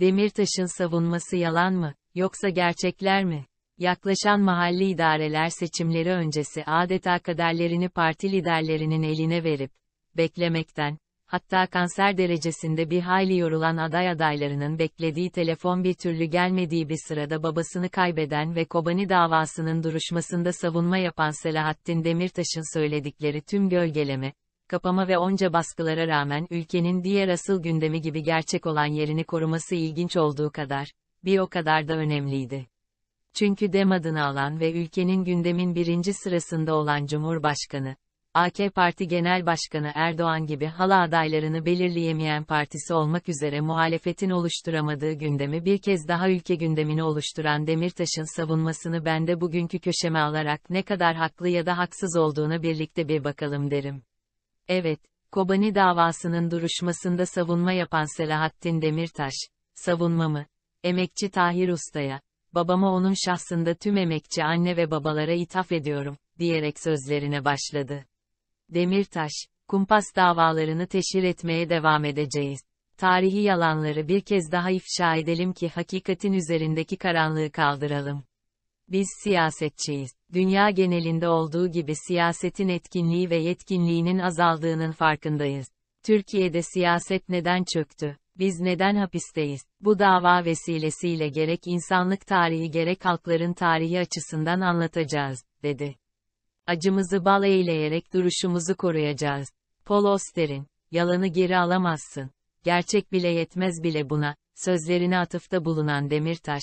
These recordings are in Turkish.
Demirtaş'ın savunması yalan mı, yoksa gerçekler mi? Yaklaşan mahalli idareler seçimleri öncesi adeta kaderlerini parti liderlerinin eline verip, beklemekten, hatta kanser derecesinde bir hayli yorulan aday adaylarının beklediği telefon bir türlü gelmediği bir sırada babasını kaybeden ve Kobani davasının duruşmasında savunma yapan Selahattin Demirtaş'ın söyledikleri tüm gölgeleme, kapama ve onca baskılara rağmen ülkenin diğer asıl gündemi gibi gerçek olan yerini koruması ilginç olduğu kadar, bir o kadar da önemliydi. Çünkü DEM adını alan ve ülkenin gündemin birinci sırasında olan Cumhurbaşkanı, AK Parti Genel Başkanı Erdoğan gibi hala adaylarını belirleyemeyen partisi olmak üzere muhalefetin oluşturamadığı gündemi bir kez daha ülke gündemini oluşturan Demirtaş'ın savunmasını ben de bugünkü köşeme alarak ne kadar haklı ya da haksız olduğuna birlikte bir bakalım derim. Evet, Kobani davasının duruşmasında savunma yapan Selahattin Demirtaş, savunmamı, emekçi Tahir Usta'ya, babama onun şahsında tüm emekçi anne ve babalara ithaf ediyorum, diyerek sözlerine başladı. Demirtaş, kumpas davalarını teşhir etmeye devam edeceğiz. Tarihi yalanları bir kez daha ifşa edelim ki hakikatin üzerindeki karanlığı kaldıralım. Biz siyasetçiyiz. Dünya genelinde olduğu gibi siyasetin etkinliği ve yetkinliğinin azaldığının farkındayız. Türkiye'de siyaset neden çöktü? Biz neden hapisteyiz? Bu dava vesilesiyle gerek insanlık tarihi gerek halkların tarihi açısından anlatacağız, dedi. Acımızı bal eğleyerek duruşumuzu koruyacağız. Paul Auster'in, yalanı geri alamazsın. Gerçek bile yetmez bile buna, sözlerine atıfta bulunan Demirtaş,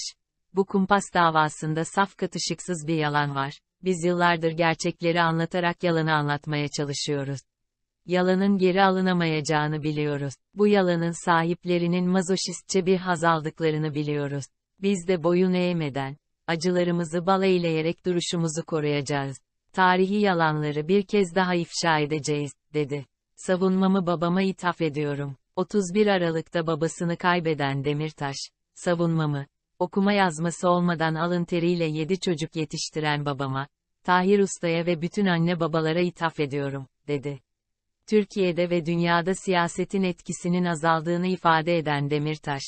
bu kumpas davasında saf katışıksız bir yalan var. Biz yıllardır gerçekleri anlatarak yalanı anlatmaya çalışıyoruz. Yalanın geri alınamayacağını biliyoruz. Bu yalanın sahiplerinin mazoşistçe bir haz aldıklarını biliyoruz. Biz de boyun eğmeden, acılarımızı bala ileyerek duruşumuzu koruyacağız. Tarihi yalanları bir kez daha ifşa edeceğiz, dedi. Savunmamı babama ithaf ediyorum. 31 Aralık'ta babasını kaybeden Demirtaş, savunmamı, okuma yazması olmadan alın teriyle yedi çocuk yetiştiren babama, Tahir Usta'ya ve bütün anne babalara ithaf ediyorum, dedi. Türkiye'de ve dünyada siyasetin etkisinin azaldığını ifade eden Demirtaş,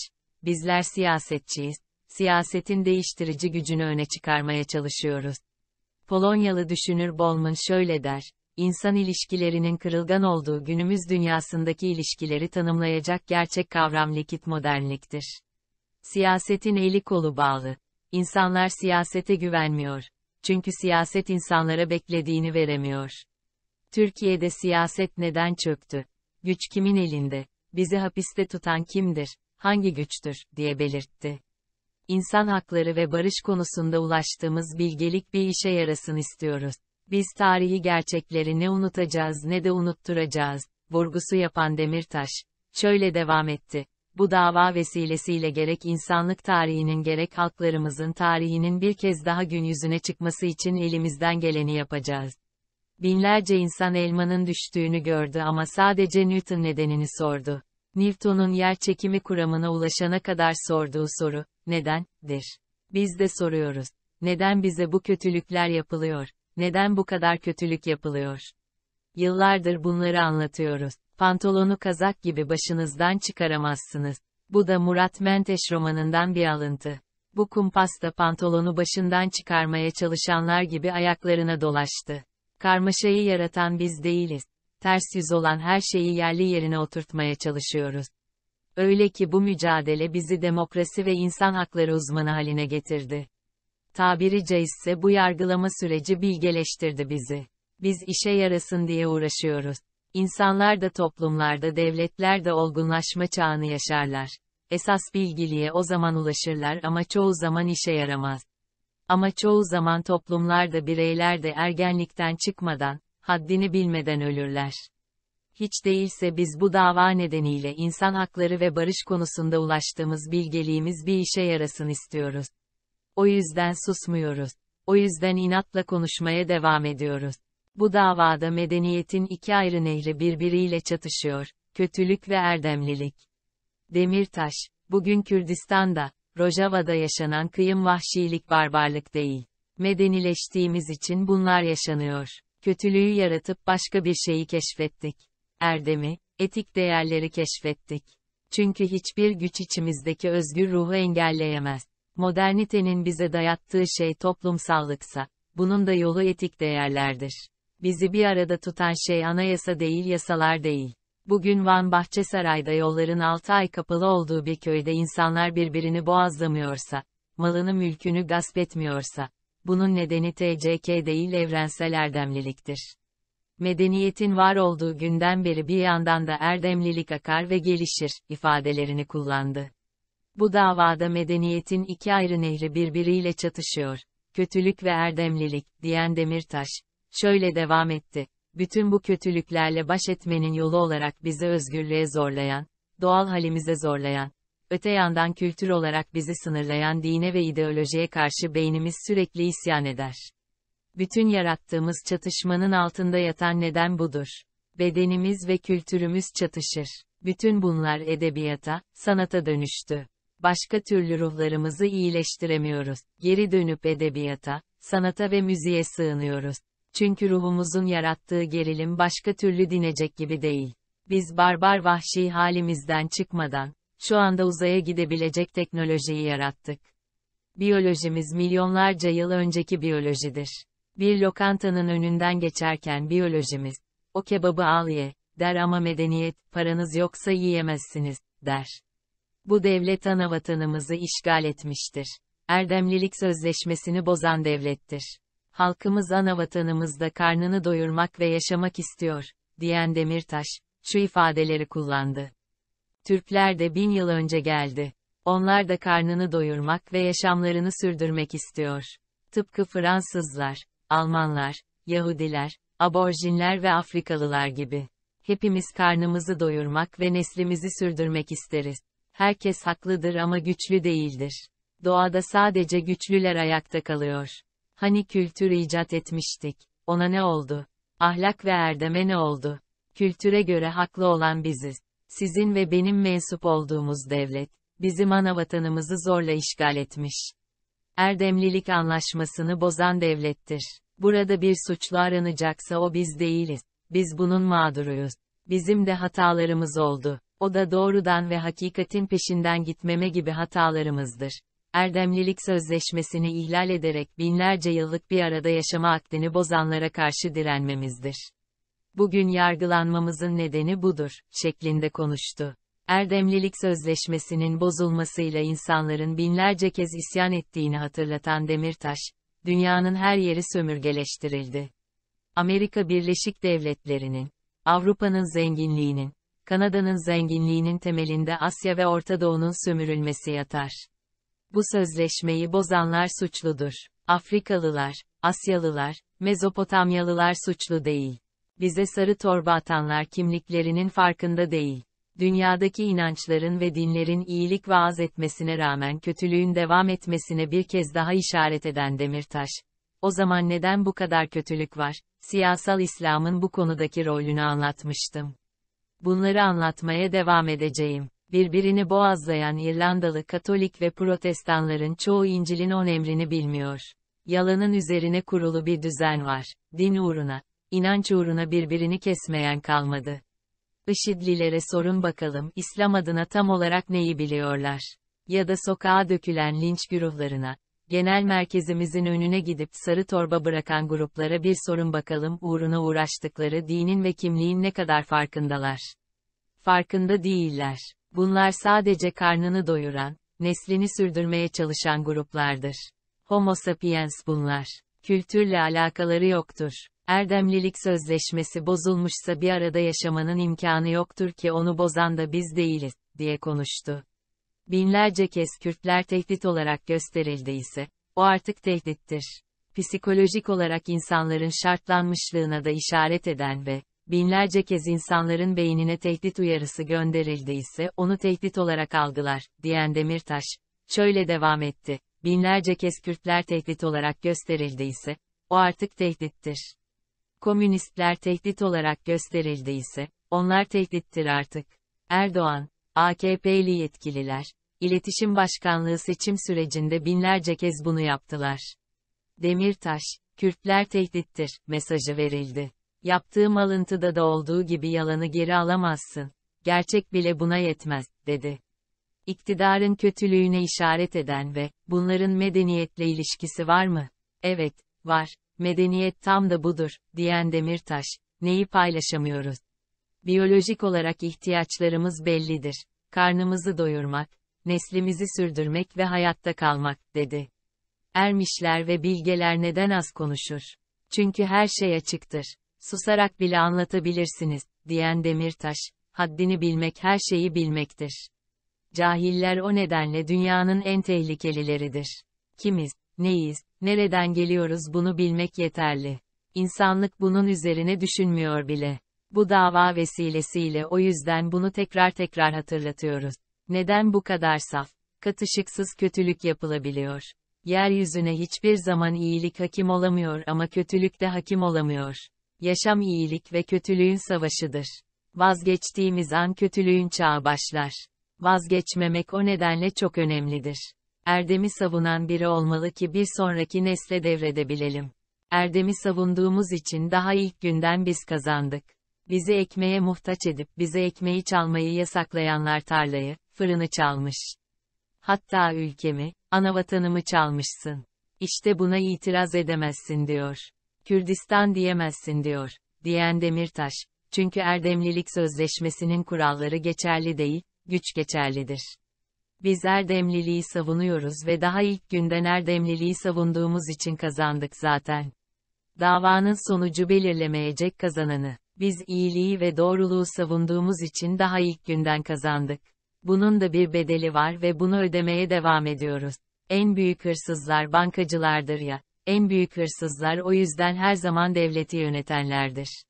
bizler siyasetçiyiz, siyasetin değiştirici gücünü öne çıkarmaya çalışıyoruz. Polonyalı düşünür Bolman şöyle der, İnsan ilişkilerinin kırılgan olduğu günümüz dünyasındaki ilişkileri tanımlayacak gerçek kavram likit modernliktir. Siyasetin eli kolu bağlı. İnsanlar siyasete güvenmiyor. Çünkü siyaset insanlara beklediğini veremiyor. Türkiye'de siyaset neden çöktü? Güç kimin elinde? Bizi hapiste tutan kimdir? Hangi güçtür? diye belirtti. İnsan hakları ve barış konusunda ulaştığımız bilgelik bir işe yarasın istiyoruz. Biz tarihi gerçekleri ne unutacağız ne de unutturacağız, vurgusu yapan Demirtaş. Şöyle devam etti bu dava vesilesiyle gerek insanlık tarihinin gerek halklarımızın tarihinin bir kez daha gün yüzüne çıkması için elimizden geleni yapacağız. Binlerce insan elmanın düştüğünü gördü ama sadece Newton nedenini sordu. Newton'un yer çekimi kuramına ulaşana kadar sorduğu soru, nedendir? Biz de soruyoruz. Neden bize bu kötülükler yapılıyor? Neden bu kadar kötülük yapılıyor? Yıllardır bunları anlatıyoruz pantolonu kazak gibi başınızdan çıkaramazsınız. Bu da Murat Menteş romanından bir alıntı. Bu kumpasta pantolonu başından çıkarmaya çalışanlar gibi ayaklarına dolaştı. Karmaşayı yaratan biz değiliz. Ters yüz olan her şeyi yerli yerine oturtmaya çalışıyoruz. Öyle ki bu mücadele bizi demokrasi ve insan hakları uzmanı haline getirdi. Tabiri caizse bu yargılama süreci bilgeleştirdi bizi. Biz işe yarasın diye uğraşıyoruz. İnsanlar da toplumlarda devletler de olgunlaşma çağını yaşarlar. Esas bilgiliğe o zaman ulaşırlar ama çoğu zaman işe yaramaz. Ama çoğu zaman toplumlarda bireyler de ergenlikten çıkmadan, haddini bilmeden ölürler. Hiç değilse biz bu dava nedeniyle insan hakları ve barış konusunda ulaştığımız bilgeliğimiz bir işe yarasın istiyoruz. O yüzden susmuyoruz. O yüzden inatla konuşmaya devam ediyoruz. Bu davada medeniyetin iki ayrı nehri birbiriyle çatışıyor, kötülük ve erdemlilik. Demirtaş, bugün Kürdistan'da, Rojava'da yaşanan kıyım vahşilik barbarlık değil. Medenileştiğimiz için bunlar yaşanıyor. Kötülüğü yaratıp başka bir şeyi keşfettik. Erdemi, etik değerleri keşfettik. Çünkü hiçbir güç içimizdeki özgür ruhu engelleyemez. Modernitenin bize dayattığı şey toplumsallıksa, bunun da yolu etik değerlerdir. Bizi bir arada tutan şey anayasa değil yasalar değil. Bugün Van Bahçesaray'da yolların 6 ay kapalı olduğu bir köyde insanlar birbirini boğazlamıyorsa, malını mülkünü gasp etmiyorsa, bunun nedeni TCK değil evrensel erdemliliktir. Medeniyetin var olduğu günden beri bir yandan da erdemlilik akar ve gelişir, ifadelerini kullandı. Bu davada medeniyetin iki ayrı nehri birbiriyle çatışıyor. Kötülük ve erdemlilik, diyen Demirtaş, Şöyle devam etti. Bütün bu kötülüklerle baş etmenin yolu olarak bizi özgürlüğe zorlayan, doğal halimize zorlayan, öte yandan kültür olarak bizi sınırlayan dine ve ideolojiye karşı beynimiz sürekli isyan eder. Bütün yarattığımız çatışmanın altında yatan neden budur. Bedenimiz ve kültürümüz çatışır. Bütün bunlar edebiyata, sanata dönüştü. Başka türlü ruhlarımızı iyileştiremiyoruz. Geri dönüp edebiyata, sanata ve müziğe sığınıyoruz. Çünkü ruhumuzun yarattığı gerilim başka türlü dinecek gibi değil. Biz barbar vahşi halimizden çıkmadan, şu anda uzaya gidebilecek teknolojiyi yarattık. Biyolojimiz milyonlarca yıl önceki biyolojidir. Bir lokantanın önünden geçerken biyolojimiz, o kebabı al ye, der ama medeniyet, paranız yoksa yiyemezsiniz, der. Bu devlet ana vatanımızı işgal etmiştir. Erdemlilik sözleşmesini bozan devlettir halkımız ana vatanımızda karnını doyurmak ve yaşamak istiyor, diyen Demirtaş, şu ifadeleri kullandı. Türkler de bin yıl önce geldi. Onlar da karnını doyurmak ve yaşamlarını sürdürmek istiyor. Tıpkı Fransızlar, Almanlar, Yahudiler, aborjinler ve Afrikalılar gibi. Hepimiz karnımızı doyurmak ve neslimizi sürdürmek isteriz. Herkes haklıdır ama güçlü değildir. Doğada sadece güçlüler ayakta kalıyor. Hani kültür icat etmiştik. Ona ne oldu? Ahlak ve erdeme ne oldu? Kültüre göre haklı olan biziz. Sizin ve benim mensup olduğumuz devlet, bizim ana vatanımızı zorla işgal etmiş. Erdemlilik anlaşmasını bozan devlettir. Burada bir suçlu aranacaksa o biz değiliz. Biz bunun mağduruyuz. Bizim de hatalarımız oldu. O da doğrudan ve hakikatin peşinden gitmeme gibi hatalarımızdır. Erdemlilik Sözleşmesi'ni ihlal ederek binlerce yıllık bir arada yaşama akdini bozanlara karşı direnmemizdir. Bugün yargılanmamızın nedeni budur, şeklinde konuştu. Erdemlilik Sözleşmesi'nin bozulmasıyla insanların binlerce kez isyan ettiğini hatırlatan Demirtaş, dünyanın her yeri sömürgeleştirildi. Amerika Birleşik Devletleri'nin, Avrupa'nın zenginliğinin, Kanada'nın zenginliğinin temelinde Asya ve Orta Doğu'nun sömürülmesi yatar. Bu sözleşmeyi bozanlar suçludur. Afrikalılar, Asyalılar, Mezopotamyalılar suçlu değil. Bize sarı torba atanlar kimliklerinin farkında değil. Dünyadaki inançların ve dinlerin iyilik vaaz etmesine rağmen kötülüğün devam etmesine bir kez daha işaret eden Demirtaş. O zaman neden bu kadar kötülük var? Siyasal İslam'ın bu konudaki rolünü anlatmıştım. Bunları anlatmaya devam edeceğim birbirini boğazlayan İrlandalı Katolik ve Protestanların çoğu İncil'in on emrini bilmiyor. Yalanın üzerine kurulu bir düzen var. Din uğruna, inanç uğruna birbirini kesmeyen kalmadı. IŞİD'lilere sorun bakalım İslam adına tam olarak neyi biliyorlar? Ya da sokağa dökülen linç güruhlarına, genel merkezimizin önüne gidip sarı torba bırakan gruplara bir sorun bakalım uğruna uğraştıkları dinin ve kimliğin ne kadar farkındalar? Farkında değiller. Bunlar sadece karnını doyuran, neslini sürdürmeye çalışan gruplardır. Homo sapiens bunlar. Kültürle alakaları yoktur. Erdemlilik sözleşmesi bozulmuşsa bir arada yaşamanın imkanı yoktur ki onu bozan da biz değiliz, diye konuştu. Binlerce kez Kürtler tehdit olarak gösterildi ise, o artık tehdittir. Psikolojik olarak insanların şartlanmışlığına da işaret eden ve, binlerce kez insanların beynine tehdit uyarısı gönderildiyse onu tehdit olarak algılar, diyen Demirtaş, şöyle devam etti, binlerce kez Kürtler tehdit olarak gösterildiyse, o artık tehdittir. Komünistler tehdit olarak gösterildiyse, onlar tehdittir artık. Erdoğan, AKP'li yetkililer, İletişim Başkanlığı seçim sürecinde binlerce kez bunu yaptılar. Demirtaş, Kürtler tehdittir mesajı verildi. Yaptığım alıntıda da olduğu gibi yalanı geri alamazsın. Gerçek bile buna yetmez, dedi. İktidarın kötülüğüne işaret eden ve bunların medeniyetle ilişkisi var mı? Evet, var. Medeniyet tam da budur, diyen Demirtaş. Neyi paylaşamıyoruz? Biyolojik olarak ihtiyaçlarımız bellidir. Karnımızı doyurmak, neslimizi sürdürmek ve hayatta kalmak, dedi. Ermişler ve bilgeler neden az konuşur? Çünkü her şey açıktır susarak bile anlatabilirsiniz, diyen Demirtaş, haddini bilmek her şeyi bilmektir. Cahiller o nedenle dünyanın en tehlikelileridir. Kimiz, neyiz, nereden geliyoruz bunu bilmek yeterli. İnsanlık bunun üzerine düşünmüyor bile. Bu dava vesilesiyle o yüzden bunu tekrar tekrar hatırlatıyoruz. Neden bu kadar saf, katışıksız kötülük yapılabiliyor? Yeryüzüne hiçbir zaman iyilik hakim olamıyor ama kötülük de hakim olamıyor yaşam iyilik ve kötülüğün savaşıdır. Vazgeçtiğimiz an kötülüğün çağı başlar. Vazgeçmemek o nedenle çok önemlidir. Erdemi savunan biri olmalı ki bir sonraki nesle devredebilelim. Erdemi savunduğumuz için daha ilk günden biz kazandık. Bizi ekmeğe muhtaç edip bize ekmeği çalmayı yasaklayanlar tarlayı, fırını çalmış. Hatta ülkemi, anavatanımı çalmışsın. İşte buna itiraz edemezsin diyor. Kürdistan diyemezsin diyor, diyen Demirtaş. Çünkü Erdemlilik Sözleşmesi'nin kuralları geçerli değil, güç geçerlidir. Biz Erdemliliği savunuyoruz ve daha ilk günden Erdemliliği savunduğumuz için kazandık zaten. Davanın sonucu belirlemeyecek kazananı. Biz iyiliği ve doğruluğu savunduğumuz için daha ilk günden kazandık. Bunun da bir bedeli var ve bunu ödemeye devam ediyoruz. En büyük hırsızlar bankacılardır ya. En büyük hırsızlar o yüzden her zaman devleti yönetenlerdir.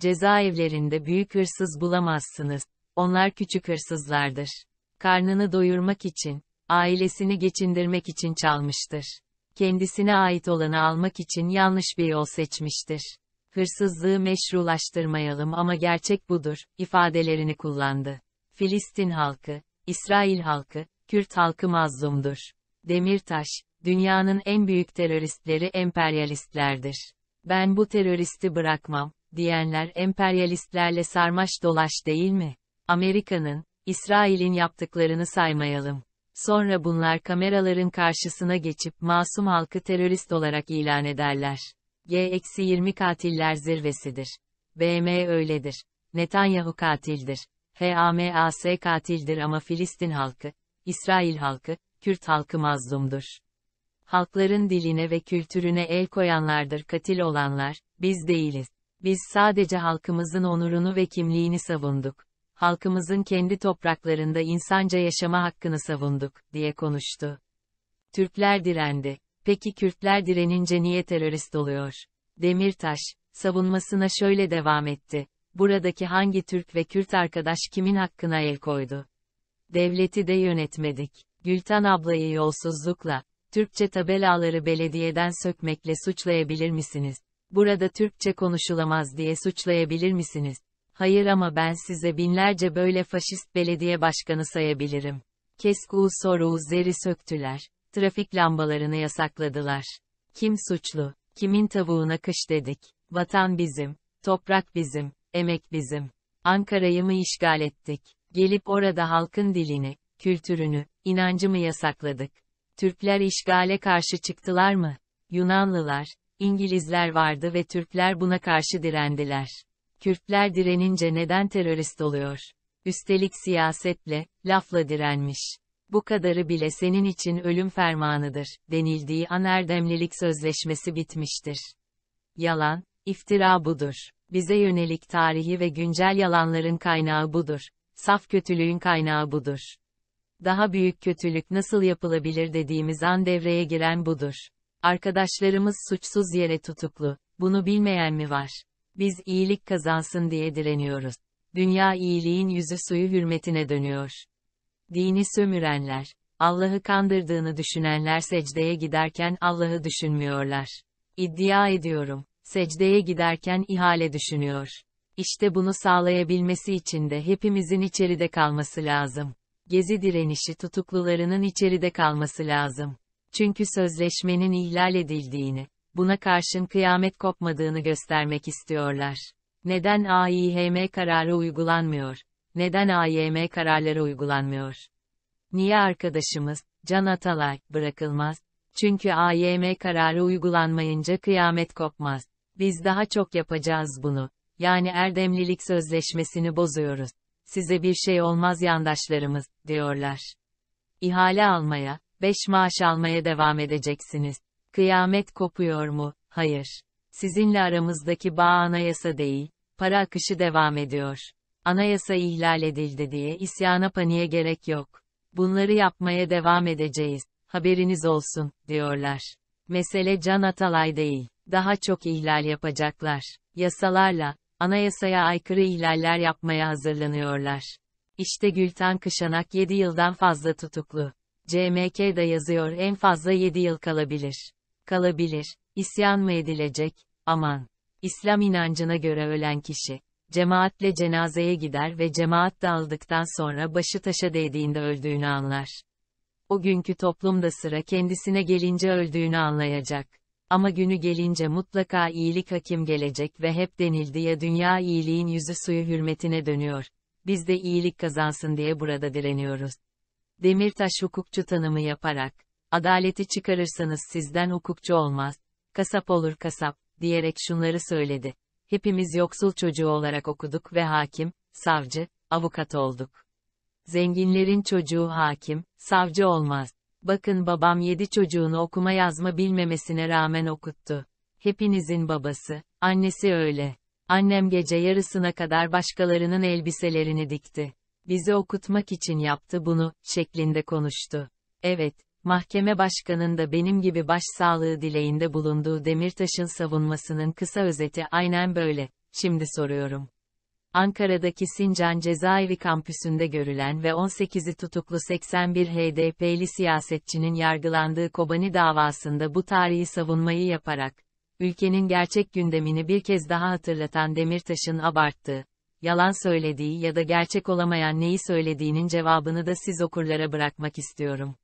Cezaevlerinde büyük hırsız bulamazsınız. Onlar küçük hırsızlardır. Karnını doyurmak için, ailesini geçindirmek için çalmıştır. Kendisine ait olanı almak için yanlış bir yol seçmiştir. Hırsızlığı meşrulaştırmayalım ama gerçek budur, ifadelerini kullandı. Filistin halkı, İsrail halkı, Kürt halkı mazlumdur. Demirtaş, Dünyanın en büyük teröristleri emperyalistlerdir. Ben bu teröristi bırakmam, diyenler emperyalistlerle sarmaş dolaş değil mi? Amerika'nın, İsrail'in yaptıklarını saymayalım. Sonra bunlar kameraların karşısına geçip masum halkı terörist olarak ilan ederler. G-20 katiller zirvesidir. BM öyledir. Netanyahu katildir. HAMAS katildir ama Filistin halkı, İsrail halkı, Kürt halkı mazlumdur halkların diline ve kültürüne el koyanlardır katil olanlar, biz değiliz. Biz sadece halkımızın onurunu ve kimliğini savunduk. Halkımızın kendi topraklarında insanca yaşama hakkını savunduk, diye konuştu. Türkler direndi. Peki Kürtler direnince niye terörist oluyor? Demirtaş, savunmasına şöyle devam etti. Buradaki hangi Türk ve Kürt arkadaş kimin hakkına el koydu? Devleti de yönetmedik. Gülten ablayı yolsuzlukla, Türkçe tabelaları belediyeden sökmekle suçlayabilir misiniz? Burada Türkçe konuşulamaz diye suçlayabilir misiniz? Hayır ama ben size binlerce böyle faşist belediye başkanı sayabilirim. Kesku soru zeri söktüler. Trafik lambalarını yasakladılar. Kim suçlu? Kimin tavuğuna kış dedik? Vatan bizim, toprak bizim, emek bizim. Ankara'yı mı işgal ettik? Gelip orada halkın dilini, kültürünü, inancımı yasakladık? Türkler işgale karşı çıktılar mı? Yunanlılar, İngilizler vardı ve Türkler buna karşı direndiler. Kürtler direnince neden terörist oluyor? Üstelik siyasetle, lafla direnmiş. Bu kadarı bile senin için ölüm fermanıdır, denildiği an erdemlilik sözleşmesi bitmiştir. Yalan, iftira budur. Bize yönelik tarihi ve güncel yalanların kaynağı budur. Saf kötülüğün kaynağı budur daha büyük kötülük nasıl yapılabilir dediğimiz an devreye giren budur. Arkadaşlarımız suçsuz yere tutuklu, bunu bilmeyen mi var? Biz iyilik kazansın diye direniyoruz. Dünya iyiliğin yüzü suyu hürmetine dönüyor. Dini sömürenler, Allah'ı kandırdığını düşünenler secdeye giderken Allah'ı düşünmüyorlar. İddia ediyorum, secdeye giderken ihale düşünüyor. İşte bunu sağlayabilmesi için de hepimizin içeride kalması lazım gezi direnişi tutuklularının içeride kalması lazım. Çünkü sözleşmenin ihlal edildiğini, buna karşın kıyamet kopmadığını göstermek istiyorlar. Neden AİHM kararı uygulanmıyor? Neden AYM kararları uygulanmıyor? Niye arkadaşımız, Can Atalay, bırakılmaz? Çünkü AYM kararı uygulanmayınca kıyamet kopmaz. Biz daha çok yapacağız bunu. Yani erdemlilik sözleşmesini bozuyoruz size bir şey olmaz yandaşlarımız, diyorlar. İhale almaya, beş maaş almaya devam edeceksiniz. Kıyamet kopuyor mu? Hayır. Sizinle aramızdaki bağ anayasa değil, para akışı devam ediyor. Anayasa ihlal edildi diye isyana paniğe gerek yok. Bunları yapmaya devam edeceğiz, haberiniz olsun, diyorlar. Mesele Can Atalay değil, daha çok ihlal yapacaklar. Yasalarla, anayasaya aykırı ihlaller yapmaya hazırlanıyorlar. İşte Gülten Kışanak 7 yıldan fazla tutuklu. Cmk da yazıyor en fazla 7 yıl kalabilir. Kalabilir. İsyan mı edilecek? Aman. İslam inancına göre ölen kişi, cemaatle cenazeye gider ve cemaat dağıldıktan sonra başı taşa değdiğinde öldüğünü anlar. O günkü toplumda sıra kendisine gelince öldüğünü anlayacak. Ama günü gelince mutlaka iyilik hakim gelecek ve hep denildi ya dünya iyiliğin yüzü suyu hürmetine dönüyor. Biz de iyilik kazansın diye burada direniyoruz. Demirtaş hukukçu tanımı yaparak, adaleti çıkarırsanız sizden hukukçu olmaz, kasap olur kasap, diyerek şunları söyledi. Hepimiz yoksul çocuğu olarak okuduk ve hakim, savcı, avukat olduk. Zenginlerin çocuğu hakim, savcı olmaz. Bakın babam yedi çocuğunu okuma yazma bilmemesine rağmen okuttu. Hepinizin babası, annesi öyle. Annem gece yarısına kadar başkalarının elbiselerini dikti. Bizi okutmak için yaptı bunu, şeklinde konuştu. Evet, mahkeme başkanının da benim gibi başsağlığı dileğinde bulunduğu Demirtaş'ın savunmasının kısa özeti aynen böyle. Şimdi soruyorum. Ankara'daki Sincan Cezaevi kampüsünde görülen ve 18'i tutuklu 81 HDP'li siyasetçinin yargılandığı Kobani davasında bu tarihi savunmayı yaparak, ülkenin gerçek gündemini bir kez daha hatırlatan Demirtaş'ın abarttığı, yalan söylediği ya da gerçek olamayan neyi söylediğinin cevabını da siz okurlara bırakmak istiyorum.